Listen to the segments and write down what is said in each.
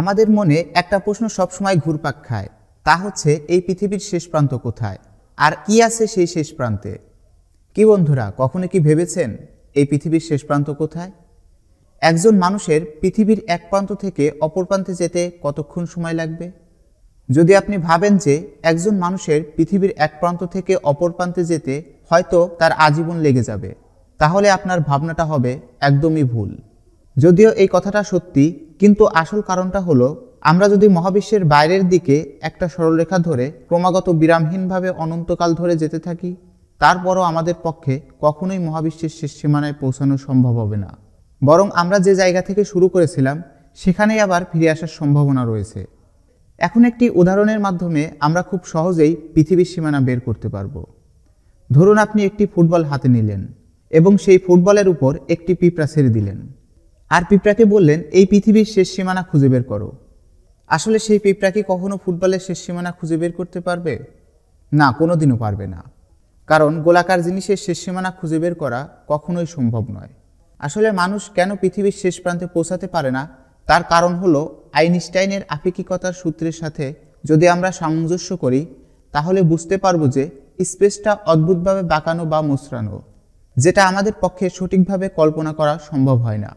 আমাদের মনে একটা প্রশ্ন সবসময় ঘুরপাক খায় তা হচ্ছে এই পৃথিবীর শেষ প্রান্ত কোথায় আর কি আছে সেই শেষ প্রান্তে কি বন্ধুরা কখনো কি ভেবেছেন এই পৃথিবীর শেষ প্রান্ত কোথায় একজন মানুষের পৃথিবীর এক প্রান্ত থেকে অপর প্রান্তে যেতে কতক্ষণ সময় লাগবে যদি আপনি ভাবেন যে একজন মানুষের পৃথিবীর এক প্রান্ত থেকে অপর প্রান্তে যেতে হয়তো তার আজীবন লেগে যাবে তাহলে আপনার ভাবনাটা হবে একদমই ভুল যদিও এই কথাটা সত্যি কিন্তু আসল কারণটা হলো আমরা যদি মহাবিশ্বের বাইরের দিকে একটা সরলরেখা ধরে ক্রমাগত বিরামহীনভাবে অনন্তকাল ধরে যেতে থাকি তারপরও আমাদের পক্ষে কখনোই মহাবিশ্বের শেষ সীমানায় পৌঁছানো সম্ভব হবে না বরং আমরা যে জায়গা থেকে শুরু করেছিলাম সেখানেই আবার ফিরে আসার সম্ভাবনা রয়েছে এখন একটি উদাহরণের মাধ্যমে আমরা খুব সহজেই পৃথিবীর সীমানা বের করতে পারব ধরুন আপনি একটি ফুটবল হাতে নিলেন এবং সেই ফুটবলের উপর একটি পিঁপড়া ছেড়ে দিলেন আর পিঁপড়াকে বললেন এই পৃথিবীর শেষ সীমানা খুঁজে বের করো আসলে সেই পিঁপড়া কি কখনো ফুটবলের শেষ সীমানা খুঁজে বের করতে পারবে না কোনো দিনও পারবে না কারণ গোলাকার জিনিসের শেষ সীমানা খুঁজে বের করা কখনোই সম্ভব নয় আসলে মানুষ কেন পৃথিবীর শেষ প্রান্তে পৌঁছাতে পারে না তার কারণ হলো আইনস্টাইনের আপেক্ষিকতার সূত্রের সাথে যদি আমরা সামঞ্জস্য করি তাহলে বুঝতে পারবো যে স্পেসটা অদ্ভুতভাবে বাঁকানো বা মোচড়ানো যেটা আমাদের পক্ষে সঠিকভাবে কল্পনা করা সম্ভব হয় না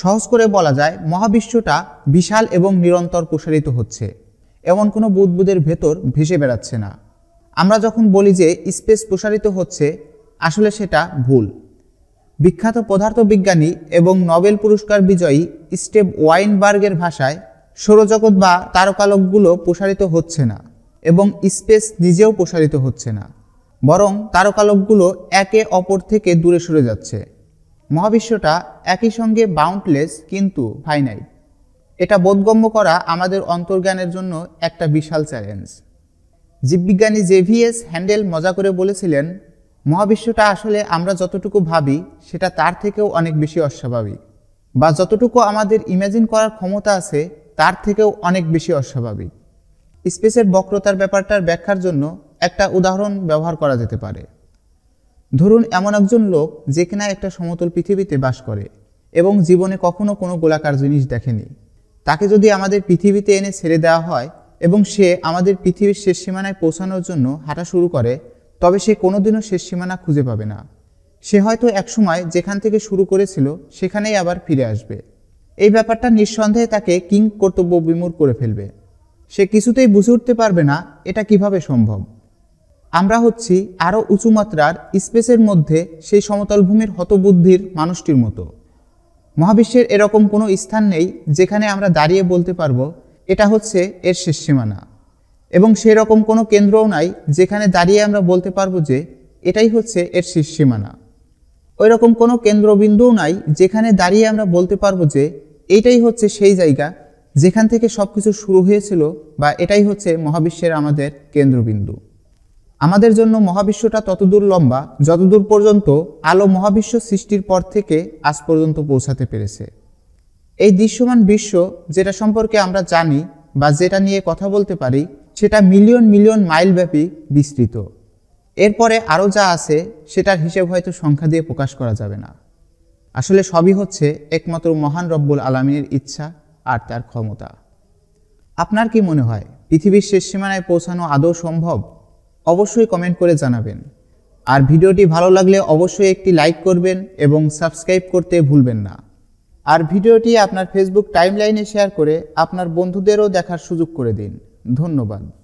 সহজ করে বলা যায় মহাবিশ্বটা বিশাল এবং নিরন্তর প্রসারিত হচ্ছে এমন কোনো বুদবুদের ভেতর ভেসে বেড়াচ্ছে না আমরা যখন বলি যে স্পেস প্রসারিত হচ্ছে আসলে সেটা ভুল বিখ্যাত পদার্থবিজ্ঞানী এবং নোবেল পুরস্কার বিজয়ী স্টেপ ওয়াইনবার্গের ভাষায় সৌরজগৎ বা তারকালোকগুলো প্রসারিত হচ্ছে না এবং স্পেস নিজেও প্রসারিত হচ্ছে না বরং তারকালোকগুলো একে অপর থেকে দূরে সরে যাচ্ছে মহাবিশ্বটা একই সঙ্গে বাউন্ডলেস কিন্তু ফাইনাইট এটা বোধগম্য করা আমাদের অন্তর্জ্ঞানের জন্য একটা বিশাল চ্যালেঞ্জ জীববিজ্ঞানী জেভিএস হ্যান্ডেল মজা করে বলেছিলেন মহাবিশ্বটা আসলে আমরা যতটুকু ভাবি সেটা তার থেকেও অনেক বেশি অস্বাভাবিক বা যতটুকু আমাদের ইমাজিন করার ক্ষমতা আছে তার থেকেও অনেক বেশি অস্বাভাবিক স্পেসের বক্রতার ব্যাপারটার ব্যাখ্যার জন্য একটা উদাহরণ ব্যবহার করা যেতে পারে ধরুন এমন একজন লোক যে কিনা একটা সমতল পৃথিবীতে বাস করে এবং জীবনে কখনো কোনো গোলাকার জিনিস দেখেনি তাকে যদি আমাদের পৃথিবীতে এনে ছেড়ে দেওয়া হয় এবং সে আমাদের পৃথিবীর শেষ সীমানায় পৌঁছানোর জন্য হাঁটা শুরু করে তবে সে কোনোদিনও শেষ সীমানা খুঁজে পাবে না সে হয়তো একসময় যেখান থেকে শুরু করেছিল সেখানেই আবার ফিরে আসবে এই ব্যাপারটা নিঃসন্দেহে তাকে কিং কর্তব্য বিমূর করে ফেলবে সে কিছুতেই বুঝে উঠতে পারবে না এটা কিভাবে সম্ভব আমরা হচ্ছি আরও উঁচু মাত্রার স্পেসের মধ্যে সেই সমতল ভূমির হতবুদ্ধির মানুষটির মতো মহাবিশ্বের এরকম কোনো স্থান নেই যেখানে আমরা দাঁড়িয়ে বলতে পারবো এটা হচ্ছে এর শেষ সীমানা এবং সেরকম কোনো কেন্দ্রও নাই যেখানে দাঁড়িয়ে আমরা বলতে পারবো যে এটাই হচ্ছে এর শেষ সীমানা ওই রকম কোনো কেন্দ্রবিন্দুও নাই যেখানে দাঁড়িয়ে আমরা বলতে পারবো যে এটাই হচ্ছে সেই জায়গা যেখান থেকে সব কিছু শুরু হয়েছিল বা এটাই হচ্ছে মহাবিশ্বের আমাদের কেন্দ্রবিন্দু আমাদের জন্য মহাবিশ্বটা ততদূর লম্বা যতদূর পর্যন্ত আলো মহাবিশ্ব সৃষ্টির পর থেকে আজ পর্যন্ত পৌঁছাতে পেরেছে এই দৃশ্যমান বিশ্ব যেটা সম্পর্কে আমরা জানি বা যেটা নিয়ে কথা বলতে পারি সেটা মিলিয়ন মিলিয়ন মাইল ব্যাপী বিস্তৃত এরপরে আরও যা আছে সেটার হিসেব হয়তো সংখ্যা দিয়ে প্রকাশ করা যাবে না আসলে সবই হচ্ছে একমাত্র মহান রব্বুল আলমিনের ইচ্ছা আর তার ক্ষমতা আপনার কি মনে হয় পৃথিবীর শেষ সীমানায় পৌঁছানো আদৌ সম্ভব অবশ্যই কমেন্ট করে জানাবেন আর ভিডিওটি ভালো লাগলে অবশ্যই একটি লাইক করবেন এবং সাবস্ক্রাইব করতে ভুলবেন না আর ভিডিওটি আপনার ফেসবুক টাইমলাইনে শেয়ার করে আপনার বন্ধুদেরও দেখার সুযোগ করে দিন ধন্যবাদ